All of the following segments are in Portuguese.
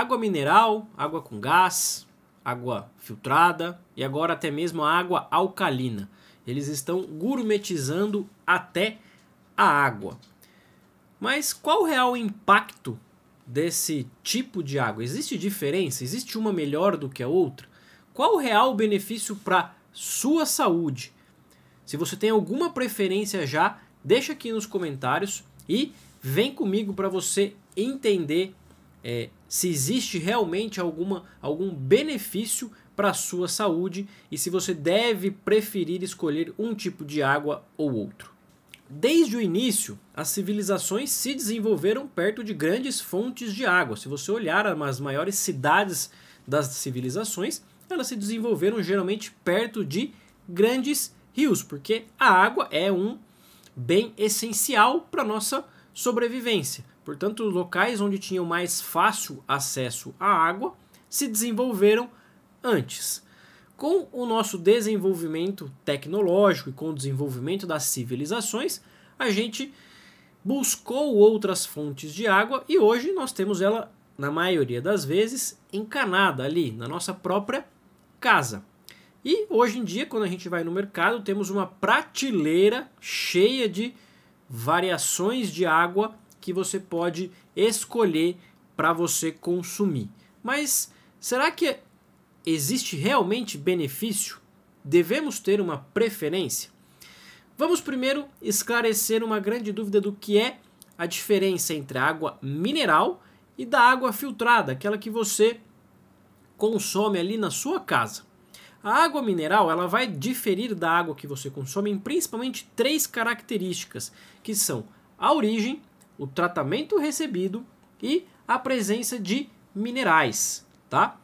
água mineral, água com gás, água filtrada e agora até mesmo a água alcalina. Eles estão gourmetizando até a água. Mas qual o real impacto desse tipo de água? Existe diferença? Existe uma melhor do que a outra? Qual o real benefício para sua saúde? Se você tem alguma preferência já, deixa aqui nos comentários e vem comigo para você entender é, se existe realmente alguma, algum benefício para a sua saúde e se você deve preferir escolher um tipo de água ou outro. Desde o início, as civilizações se desenvolveram perto de grandes fontes de água. Se você olhar as maiores cidades das civilizações, elas se desenvolveram geralmente perto de grandes rios, porque a água é um bem essencial para nossa sobrevivência. Portanto, os locais onde tinham mais fácil acesso à água se desenvolveram antes. Com o nosso desenvolvimento tecnológico e com o desenvolvimento das civilizações, a gente buscou outras fontes de água e hoje nós temos ela, na maioria das vezes, encanada ali na nossa própria casa. E hoje em dia, quando a gente vai no mercado, temos uma prateleira cheia de variações de água que você pode escolher para você consumir. Mas será que existe realmente benefício? Devemos ter uma preferência? Vamos primeiro esclarecer uma grande dúvida do que é a diferença entre a água mineral e da água filtrada, aquela que você consome ali na sua casa. A água mineral ela vai diferir da água que você consome em principalmente três características, que são a origem, o tratamento recebido e a presença de minerais, tá?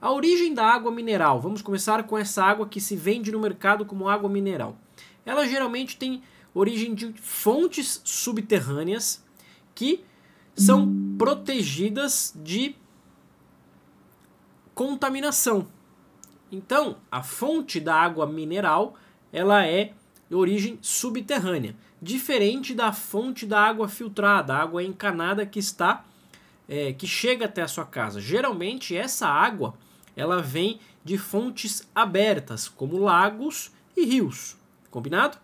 A origem da água mineral. Vamos começar com essa água que se vende no mercado como água mineral. Ela geralmente tem origem de fontes subterrâneas que são protegidas de contaminação. Então, a fonte da água mineral, ela é de origem subterrânea diferente da fonte da água filtrada, água encanada que está é, que chega até a sua casa. Geralmente essa água ela vem de fontes abertas, como lagos e rios. Combinado?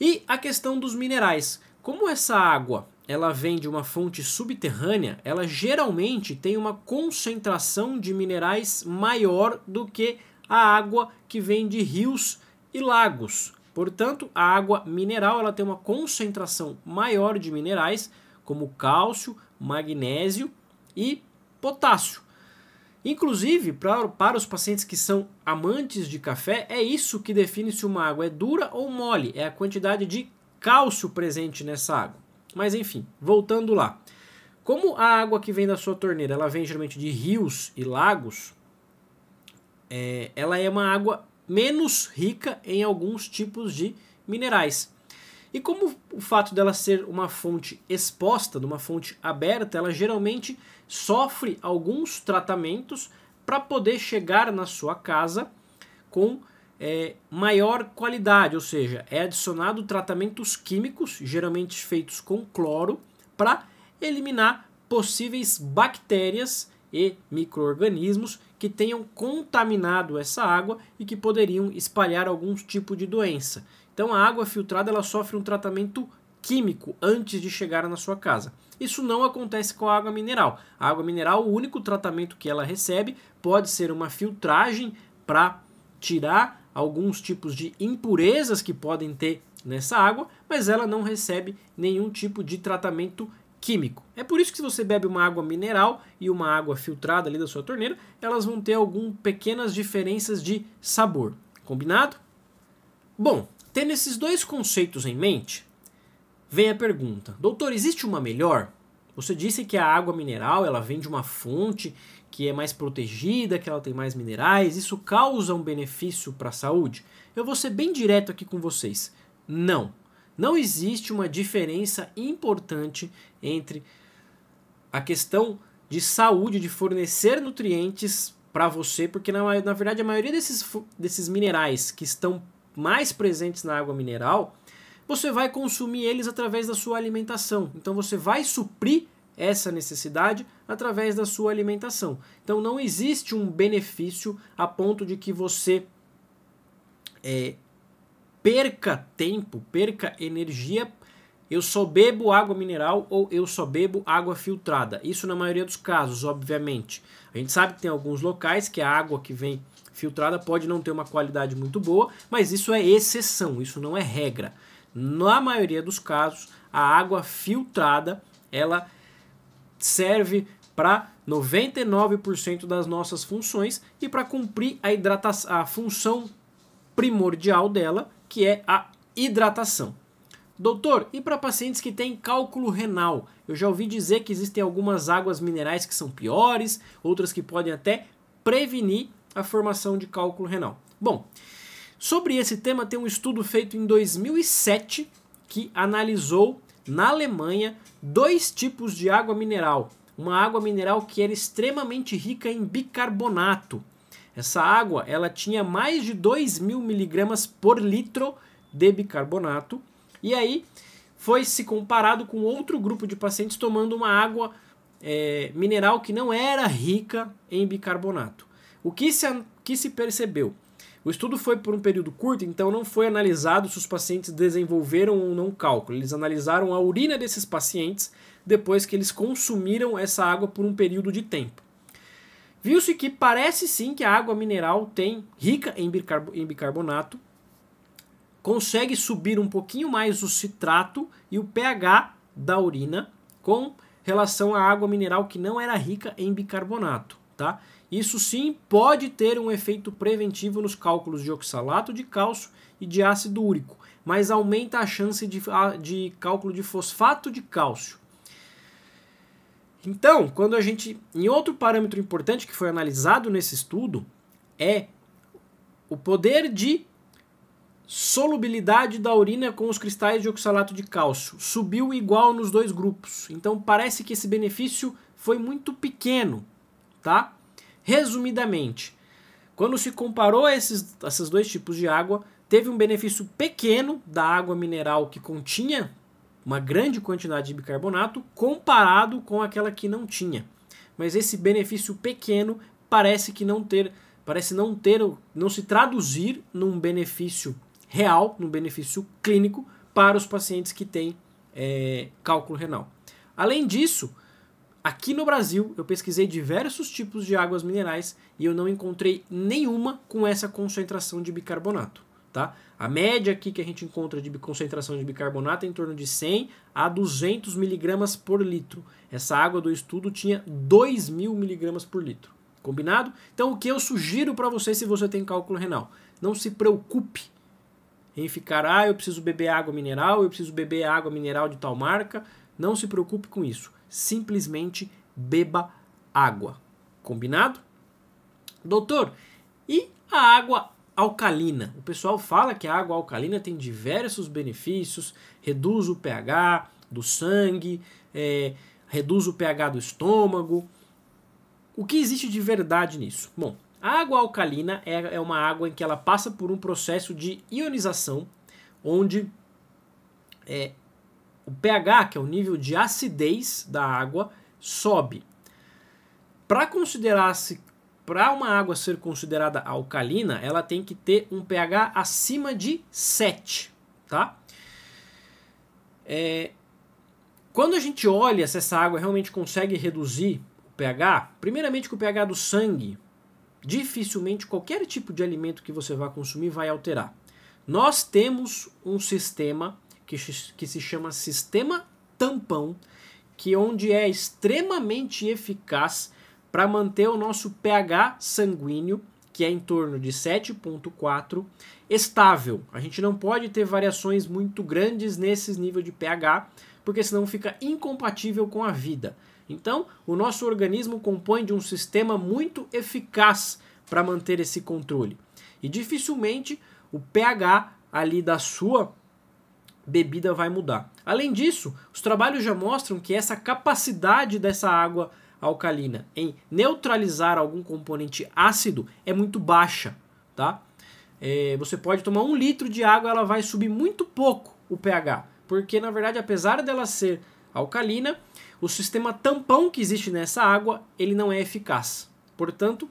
E a questão dos minerais. Como essa água ela vem de uma fonte subterrânea, ela geralmente tem uma concentração de minerais maior do que a água que vem de rios e lagos. Portanto, a água mineral ela tem uma concentração maior de minerais, como cálcio, magnésio e potássio. Inclusive, para os pacientes que são amantes de café, é isso que define se uma água é dura ou mole, é a quantidade de cálcio presente nessa água. Mas enfim, voltando lá. Como a água que vem da sua torneira, ela vem geralmente de rios e lagos, é, ela é uma água menos rica em alguns tipos de minerais. E como o fato dela ser uma fonte exposta, de uma fonte aberta, ela geralmente sofre alguns tratamentos para poder chegar na sua casa com é, maior qualidade, ou seja, é adicionado tratamentos químicos, geralmente feitos com cloro, para eliminar possíveis bactérias e micro-organismos que tenham contaminado essa água e que poderiam espalhar algum tipo de doença. Então a água filtrada ela sofre um tratamento químico antes de chegar na sua casa. Isso não acontece com a água mineral. A água mineral, o único tratamento que ela recebe pode ser uma filtragem para tirar alguns tipos de impurezas que podem ter nessa água, mas ela não recebe nenhum tipo de tratamento químico. É por isso que se você bebe uma água mineral e uma água filtrada ali da sua torneira, elas vão ter algumas pequenas diferenças de sabor. Combinado? Bom, tendo esses dois conceitos em mente, vem a pergunta: Doutor, existe uma melhor? Você disse que a água mineral ela vem de uma fonte que é mais protegida, que ela tem mais minerais, isso causa um benefício para a saúde? Eu vou ser bem direto aqui com vocês. Não, não existe uma diferença importante entre a questão de saúde, de fornecer nutrientes para você, porque na, na verdade a maioria desses, desses minerais que estão mais presentes na água mineral, você vai consumir eles através da sua alimentação. Então você vai suprir essa necessidade através da sua alimentação. Então não existe um benefício a ponto de que você é, perca tempo, perca energia. Eu só bebo água mineral ou eu só bebo água filtrada. Isso na maioria dos casos, obviamente. A gente sabe que tem alguns locais que a água que vem filtrada pode não ter uma qualidade muito boa, mas isso é exceção, isso não é regra. Na maioria dos casos, a água filtrada ela serve para 99% das nossas funções e para cumprir a, a função primordial dela, que é a hidratação. Doutor, e para pacientes que têm cálculo renal? Eu já ouvi dizer que existem algumas águas minerais que são piores, outras que podem até prevenir a formação de cálculo renal. Bom, sobre esse tema tem um estudo feito em 2007 que analisou na Alemanha dois tipos de água mineral. Uma água mineral que era extremamente rica em bicarbonato essa água ela tinha mais de 2 mil miligramas por litro de bicarbonato. E aí foi se comparado com outro grupo de pacientes tomando uma água é, mineral que não era rica em bicarbonato. O que se, que se percebeu? O estudo foi por um período curto, então não foi analisado se os pacientes desenvolveram ou não cálculo. Eles analisaram a urina desses pacientes depois que eles consumiram essa água por um período de tempo. Viu-se que parece sim que a água mineral tem rica em bicarbonato, consegue subir um pouquinho mais o citrato e o pH da urina com relação à água mineral que não era rica em bicarbonato, tá? Isso sim pode ter um efeito preventivo nos cálculos de oxalato de cálcio e de ácido úrico, mas aumenta a chance de, de cálculo de fosfato de cálcio. Então, quando a gente. Em outro parâmetro importante que foi analisado nesse estudo é o poder de solubilidade da urina com os cristais de oxalato de cálcio. Subiu igual nos dois grupos. Então parece que esse benefício foi muito pequeno, tá? Resumidamente, quando se comparou esses, esses dois tipos de água, teve um benefício pequeno da água mineral que continha uma grande quantidade de bicarbonato comparado com aquela que não tinha. Mas esse benefício pequeno parece que não ter, parece não ter, não se traduzir num benefício real, num benefício clínico para os pacientes que têm é, cálculo renal. Além disso, aqui no Brasil eu pesquisei diversos tipos de águas minerais e eu não encontrei nenhuma com essa concentração de bicarbonato. Tá? A média aqui que a gente encontra de concentração de bicarbonato é em torno de 100 a 200 miligramas por litro. Essa água do estudo tinha 2 mil miligramas por litro. Combinado? Então o que eu sugiro para você se você tem cálculo renal? Não se preocupe em ficar, ah, eu preciso beber água mineral, eu preciso beber água mineral de tal marca. Não se preocupe com isso. Simplesmente beba água. Combinado? Doutor, e a água alcalina. O pessoal fala que a água alcalina tem diversos benefícios, reduz o pH do sangue, é, reduz o pH do estômago. O que existe de verdade nisso? Bom, a água alcalina é, é uma água em que ela passa por um processo de ionização, onde é, o pH, que é o nível de acidez da água, sobe. Para considerar-se para uma água ser considerada alcalina, ela tem que ter um pH acima de 7, tá? É, quando a gente olha se essa água realmente consegue reduzir o pH, primeiramente que o pH do sangue, dificilmente qualquer tipo de alimento que você vá consumir vai alterar. Nós temos um sistema que, que se chama sistema tampão, que onde é extremamente eficaz para manter o nosso pH sanguíneo, que é em torno de 7,4, estável. A gente não pode ter variações muito grandes nesses níveis de pH, porque senão fica incompatível com a vida. Então, o nosso organismo compõe de um sistema muito eficaz para manter esse controle. E dificilmente o pH ali da sua bebida vai mudar. Além disso, os trabalhos já mostram que essa capacidade dessa água alcalina em neutralizar algum componente ácido é muito baixa, tá? É, você pode tomar um litro de água, ela vai subir muito pouco o pH, porque na verdade, apesar dela ser alcalina, o sistema tampão que existe nessa água ele não é eficaz. Portanto,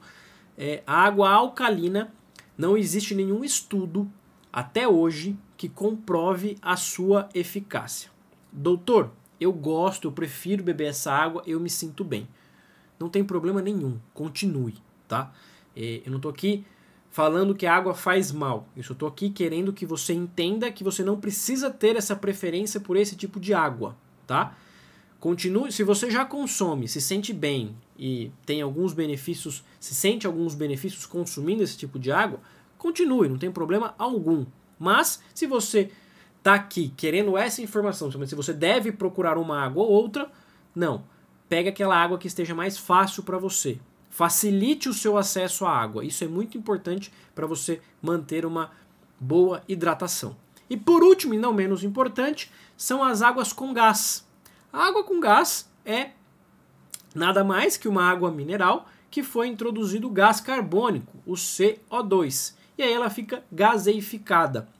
é, a água alcalina não existe nenhum estudo até hoje que comprove a sua eficácia. Doutor, eu gosto, eu prefiro beber essa água, eu me sinto bem. Não tem problema nenhum, continue, tá? É, eu não estou aqui falando que a água faz mal. Eu só estou aqui querendo que você entenda que você não precisa ter essa preferência por esse tipo de água, tá? Continue, se você já consome, se sente bem e tem alguns benefícios, se sente alguns benefícios consumindo esse tipo de água, continue, não tem problema algum. Mas se você tá aqui querendo essa informação, se você deve procurar uma água ou outra, não. Pega aquela água que esteja mais fácil para você. Facilite o seu acesso à água. Isso é muito importante para você manter uma boa hidratação. E por último, e não menos importante, são as águas com gás. A água com gás é nada mais que uma água mineral que foi introduzido gás carbônico, o CO2, e aí ela fica gaseificada.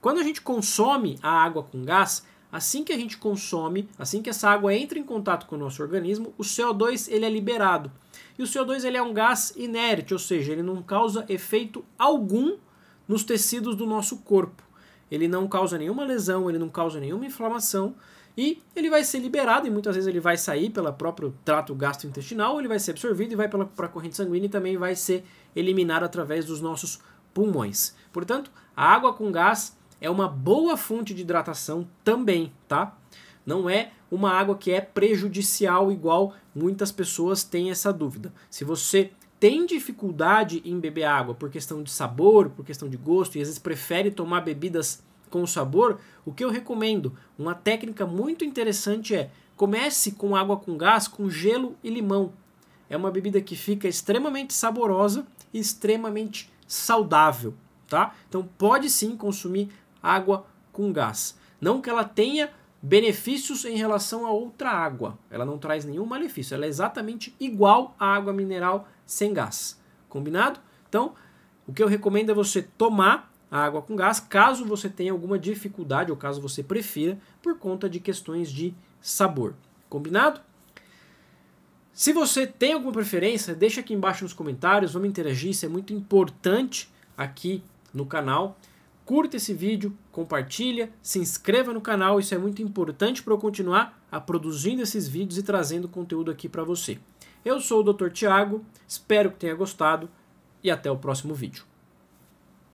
Quando a gente consome a água com gás, Assim que a gente consome, assim que essa água entra em contato com o nosso organismo, o CO2 ele é liberado. E o CO2 ele é um gás inerte, ou seja, ele não causa efeito algum nos tecidos do nosso corpo. Ele não causa nenhuma lesão, ele não causa nenhuma inflamação e ele vai ser liberado e muitas vezes ele vai sair pelo próprio trato gastrointestinal, ele vai ser absorvido e vai para a corrente sanguínea e também vai ser eliminado através dos nossos pulmões. Portanto, a água com gás é uma boa fonte de hidratação também, tá? Não é uma água que é prejudicial, igual muitas pessoas têm essa dúvida. Se você tem dificuldade em beber água por questão de sabor, por questão de gosto, e às vezes prefere tomar bebidas com sabor, o que eu recomendo, uma técnica muito interessante é comece com água com gás, com gelo e limão. É uma bebida que fica extremamente saborosa e extremamente saudável, tá? Então pode sim consumir água com gás. Não que ela tenha benefícios em relação a outra água. Ela não traz nenhum malefício. Ela é exatamente igual à água mineral sem gás. Combinado? Então, o que eu recomendo é você tomar a água com gás, caso você tenha alguma dificuldade ou caso você prefira, por conta de questões de sabor. Combinado? Se você tem alguma preferência, deixa aqui embaixo nos comentários, vamos interagir, isso é muito importante aqui no canal curta esse vídeo, compartilha, se inscreva no canal, isso é muito importante para eu continuar a produzindo esses vídeos e trazendo conteúdo aqui para você. Eu sou o Dr. Tiago, espero que tenha gostado e até o próximo vídeo.